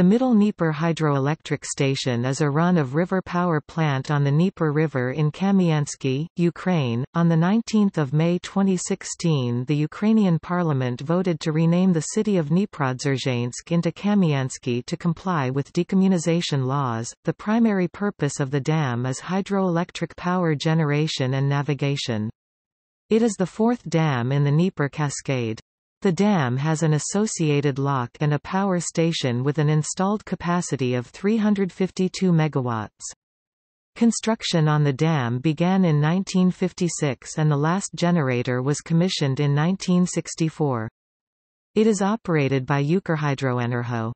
The Middle Dnieper Hydroelectric Station is a run-of-river power plant on the Dnieper River in Kamiansky, Ukraine. On 19 May 2016 the Ukrainian parliament voted to rename the city of Dniprodzerzhensk into Kamiansky to comply with decommunization laws. The primary purpose of the dam is hydroelectric power generation and navigation. It is the fourth dam in the Dnieper Cascade. The dam has an associated lock and a power station with an installed capacity of 352 MW. Construction on the dam began in 1956 and the last generator was commissioned in 1964. It is operated by Eukerhydroenergo.